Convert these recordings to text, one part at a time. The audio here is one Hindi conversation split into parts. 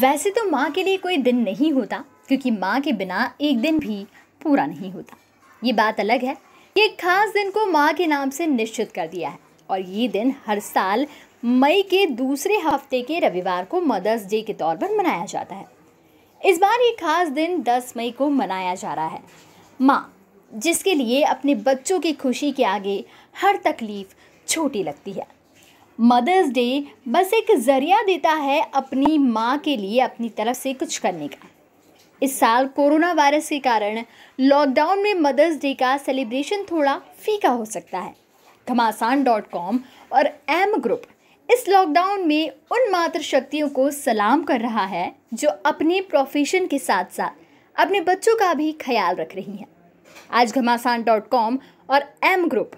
वैसे तो माँ के लिए कोई दिन नहीं होता क्योंकि माँ के बिना एक दिन भी पूरा नहीं होता ये बात अलग है कि एक खास दिन को माँ के नाम से निश्चित कर दिया है और ये दिन हर साल मई के दूसरे हफ्ते के रविवार को मदर्स डे के तौर पर मनाया जाता है इस बार ये खास दिन 10 मई को मनाया जा रहा है माँ जिसके लिए अपने बच्चों की खुशी के आगे हर तकलीफ़ छोटी लगती है मदर्स डे बस एक ज़रिया देता है अपनी माँ के लिए अपनी तरफ से कुछ करने का इस साल कोरोना वायरस के कारण लॉकडाउन में मदर्स डे का सेलिब्रेशन थोड़ा फीका हो सकता है घमासान डॉट कॉम और एम ग्रुप इस लॉकडाउन में उन मातृशक्तियों को सलाम कर रहा है जो अपने प्रोफेशन के साथ साथ अपने बच्चों का भी ख्याल रख रही हैं आज घमासान डॉट कॉम और एम ग्रुप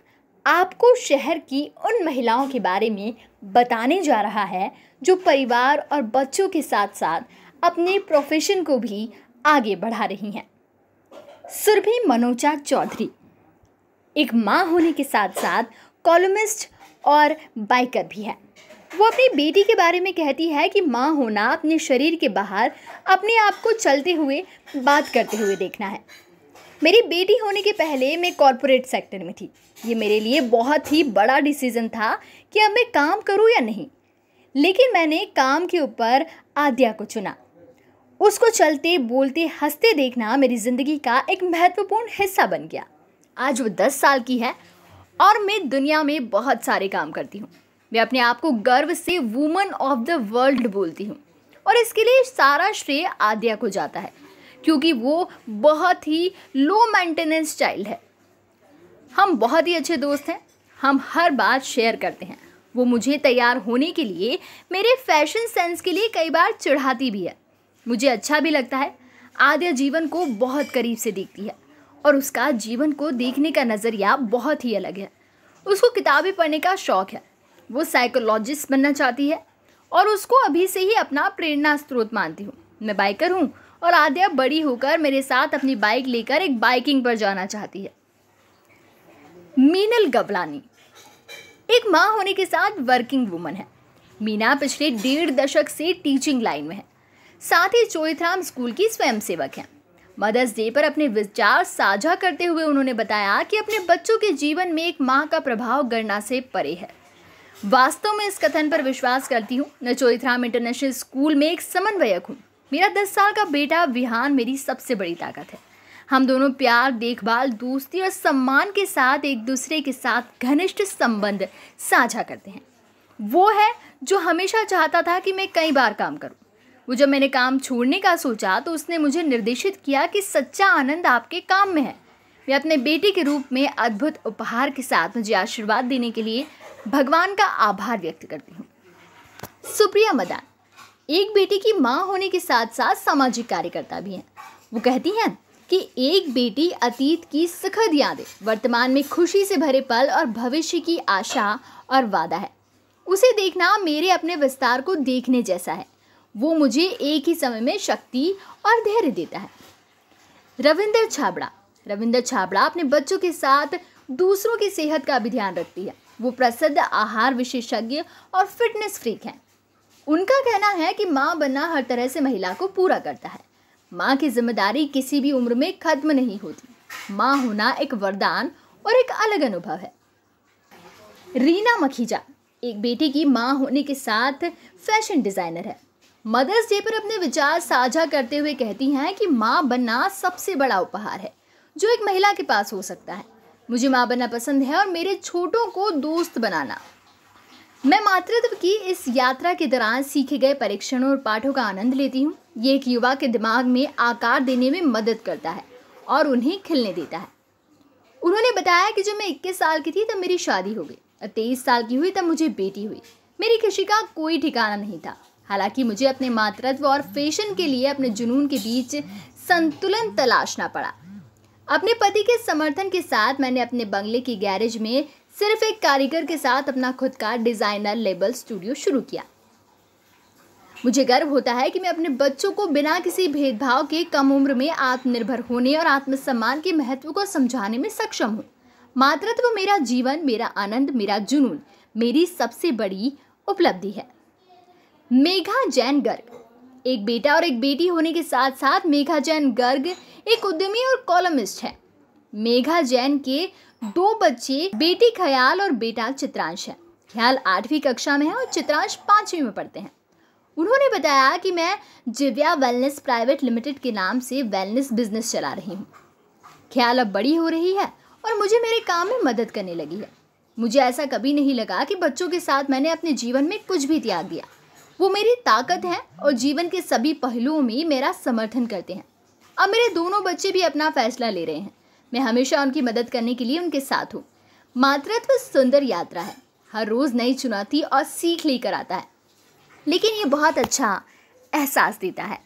आपको शहर की उन महिलाओं के बारे में बताने जा रहा है जो परिवार और बच्चों के साथ साथ अपने प्रोफेशन को भी आगे बढ़ा रही हैं सुरभि मनोजा चौधरी एक माँ होने के साथ साथ कॉलमिस्ट और बाइकर भी है वो अपनी बेटी के बारे में कहती है कि माँ होना अपने शरीर के बाहर अपने आप को चलते हुए बात करते हुए देखना है मेरी बेटी होने के पहले मैं कॉरपोरेट सेक्टर में थी ये मेरे लिए बहुत ही बड़ा डिसीज़न था कि अब मैं काम करूँ या नहीं लेकिन मैंने काम के ऊपर आद्या को चुना उसको चलते बोलते हंसते देखना मेरी ज़िंदगी का एक महत्वपूर्ण हिस्सा बन गया आज वो दस साल की है और मैं दुनिया में बहुत सारे काम करती हूँ मैं अपने आप को गर्व से वुमन ऑफ द वर्ल्ड बोलती हूँ और इसके लिए सारा श्रेय आद्या को जाता है क्योंकि वो बहुत ही लो मेंटेनेंस चाइल्ड है हम बहुत ही अच्छे दोस्त हैं हम हर बात शेयर करते हैं वो मुझे तैयार होने के लिए मेरे फैशन सेंस के लिए कई बार चढ़ाती भी है मुझे अच्छा भी लगता है आद्या जीवन को बहुत करीब से देखती है और उसका जीवन को देखने का नज़रिया बहुत ही अलग है उसको किताबें पढ़ने का शौक़ है वो साइकोलॉजिस्ट बनना चाहती है और उसको अभी से ही अपना प्रेरणा स्रोत मानती हूँ मैं बाइकर हूँ और आद्या बड़ी होकर मेरे साथ अपनी बाइक लेकर एक बाइकिंग पर जाना चाहती है मीनल गबलानी एक माँ होने के साथ वर्किंग वुमन है मीना पिछले डेढ़ दशक से टीचिंग लाइन में है साथ ही चोईथराम स्कूल की स्वयंसेवक हैं मदर्स डे पर अपने विचार साझा करते हुए उन्होंने बताया कि अपने बच्चों के जीवन में एक माँ का प्रभाव गणना से परे है वास्तव में इस कथन पर विश्वास करती हूँ मैं चोईथराम इंटरनेशनल स्कूल में एक समन्वयक हूँ मेरा दस साल का बेटा विहान मेरी सबसे बड़ी ताकत है हम दोनों प्यार देखभाल दोस्ती और सम्मान के साथ एक दूसरे के साथ घनिष्ठ संबंध साझा करते हैं वो है जो हमेशा चाहता था कि मैं कई बार काम करूं वो जब मैंने काम छोड़ने का सोचा तो उसने मुझे निर्देशित किया कि सच्चा आनंद आपके काम में है वे अपने बेटे के रूप में अद्भुत उपहार के साथ मुझे आशीर्वाद देने के लिए भगवान का आभार व्यक्त करती हूँ सुप्रिया मदान एक बेटी की माँ होने के साथ साथ सामाजिक कार्यकर्ता भी हैं वो कहती हैं कि एक बेटी अतीत की सुखद यादें वर्तमान में खुशी से भरे पल और भविष्य की आशा और वादा है उसे देखना मेरे अपने विस्तार को देखने जैसा है वो मुझे एक ही समय में शक्ति और धैर्य देता है रविंदर छाबड़ा रविंदर छाबड़ा अपने बच्चों के साथ दूसरों की सेहत का भी ध्यान रखती है वो प्रसिद्ध आहार विशेषज्ञ और फिटनेस फ्रीक हैं उनका कहना है कि माँ बनना हर तरह से महिला को पूरा करता है माँ की जिम्मेदारी किसी भी उम्र में खत्म नहीं होती माँ होना एक वरदान और एक अलग अनुभव है रीना मखीजा एक बेटी की माँ होने के साथ फैशन डिज़ाइनर है मदर्स डे पर अपने विचार साझा करते हुए कहती हैं कि माँ बनना सबसे बड़ा उपहार है जो एक महिला के पास हो सकता है मुझे माँ बनना पसंद है और मेरे छोटों को दोस्त बनाना मैं मातृत्व की इस यात्रा के दौरान सीखे गए परीक्षणों और पाठों का आनंद लेती हूँ ये एक युवा के दिमाग में आकार देने में मदद करता है और उन्हें खिलने देता है उन्होंने बताया कि जब मैं 21 साल की थी तब मेरी शादी हो गई और तेईस साल की हुई तब मुझे बेटी हुई मेरी खुशी का कोई ठिकाना नहीं था हालांकि मुझे अपने मातृत्व और फैशन के लिए अपने जुनून के बीच संतुलन तलाशना पड़ा अपने पति के समर्थन के साथ मैंने अपने बंगले की गैरेज में सिर्फ एक कारीगर के साथ अपना खुद का डिज़ाइनर लेबल स्टूडियो शुरू किया मुझे गर्व होता है कि मैं अपने बच्चों को बिना किसी भेदभाव के कम उम्र में आत्मनिर्भर होने और आत्मसम्मान के महत्व को समझाने में सक्षम हूँ मातृत्व मेरा जीवन मेरा आनंद मेरा जुनून मेरी सबसे बड़ी उपलब्धि है मेघा जैन गर्ग एक बेटा और एक बेटी होने के साथ साथ मेघा जैन गर्ग एक उद्यमी और कॉलमिस्ट है मेघा जैन के दो बच्चे बेटी ख्याल और बेटा चित्रांश है ख्याल आठवीं कक्षा में है और चित्रांश पांचवी में पढ़ते हैं उन्होंने बताया कि मैं जिव्या वेलनेस प्राइवेट लिमिटेड के नाम से वेलनेस बिजनेस चला रही हूँ ख्याल अब बड़ी हो रही है और मुझे मेरे काम में मदद करने लगी है मुझे ऐसा कभी नहीं लगा कि बच्चों के साथ मैंने अपने जीवन में कुछ भी त्याग दिया वो मेरी ताकत है और जीवन के सभी पहलुओं में मेरा समर्थन करते हैं अब मेरे दोनों बच्चे भी अपना फैसला ले रहे हैं मैं हमेशा उनकी मदद करने के लिए उनके साथ हूँ मातृत्व सुंदर यात्रा है हर रोज़ नई चुनौती और सीख लेकर आता है लेकिन ये बहुत अच्छा एहसास देता है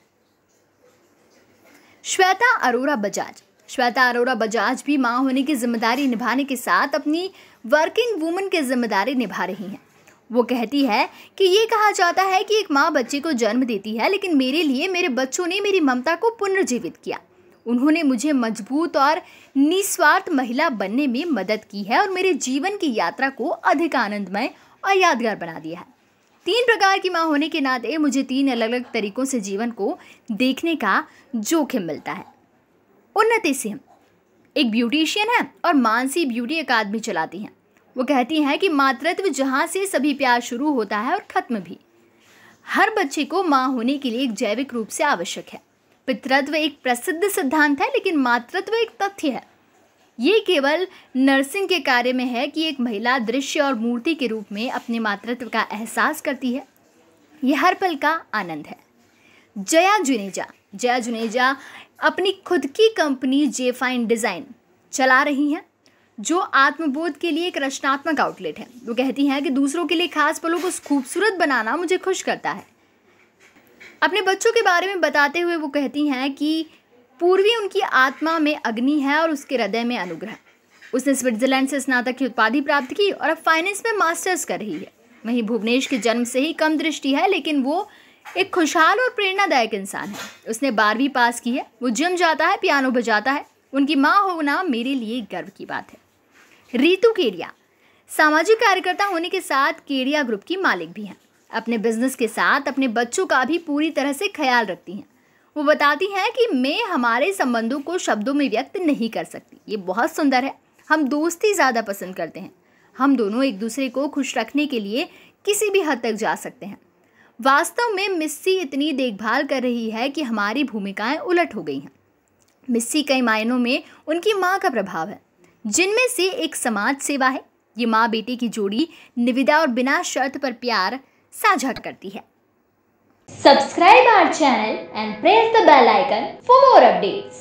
श्वेता अरोरा बजाज श्वेता अरोरा बजाज भी माँ होने की जिम्मेदारी निभाने के साथ अपनी वर्किंग वूमन की जिम्मेदारी निभा रही हैं वो कहती है कि ये कहा जाता है कि एक माँ बच्चे को जन्म देती है लेकिन मेरे लिए मेरे बच्चों ने मेरी ममता को पुनर्जीवित किया उन्होंने मुझे मजबूत और निस्वार्थ महिला बनने में मदद की है और मेरे जीवन की यात्रा को अधिक आनंदमय और यादगार बना दिया है तीन प्रकार की माँ होने के नाते मुझे तीन अलग अलग तरीकों से जीवन को देखने का जोखिम मिलता है उन्नति सिंह एक ब्यूटिशियन है और मानसी ब्यूटी अकादमी चलाती हैं वो कहती हैं कि मातृत्व जहाँ से सभी प्यार शुरू होता है और ख़त्म भी हर बच्चे को माँ होने के लिए एक जैविक रूप से आवश्यक है पितृत्व एक प्रसिद्ध सिद्धांत है लेकिन मातृत्व एक तथ्य है ये केवल नर्सिंग के कार्य में है कि एक महिला दृश्य और मूर्ति के रूप में अपने मातृत्व का एहसास करती है यह हर पल का आनंद है जया जुनेजा जया जुनेजा अपनी खुद की कंपनी जे फाइन डिज़ाइन चला रही हैं जो आत्मबोध के लिए एक रचनात्मक आउटलेट है वो कहती हैं कि दूसरों के लिए खास पलों को खूबसूरत बनाना मुझे खुश करता है अपने बच्चों के बारे में बताते हुए वो कहती हैं कि पूर्वी उनकी आत्मा में अग्नि है और उसके हृदय में अनुग्रह उसने स्विट्जरलैंड से स्नातक की उपाधि प्राप्त की और अब फाइनेंस में मास्टर्स कर रही है वहीं भुवनेश के जन्म से ही कम दृष्टि है लेकिन वो एक खुशहाल और प्रेरणादायक इंसान है उसने बारहवीं पास की है वो जिम जाता है पियानो बजाता है उनकी माँ होना मेरे लिए गर्व की बात है रीतु केड़िया सामाजिक कार्यकर्ता होने के साथ केड़िया ग्रुप की मालिक भी हैं अपने बिजनेस के साथ अपने बच्चों का भी पूरी तरह से ख्याल रखती हैं वो बताती हैं कि मैं हमारे संबंधों को शब्दों में व्यक्त नहीं कर सकती ये बहुत सुंदर है हम दोस्ती ज़्यादा पसंद करते हैं हम दोनों एक दूसरे को खुश रखने के लिए किसी भी हद तक जा सकते हैं वास्तव में मिस्सी इतनी देखभाल कर रही है कि हमारी भूमिकाएं उलट हो गई हैं मिस्सी कई मायनों में उनकी माँ का प्रभाव है जिनमें से एक समाज सेवा है ये माँ बेटे की जोड़ी निविदा और बिना शर्त पर प्यार साझा करती है subscribe our channel and press the bell icon for more updates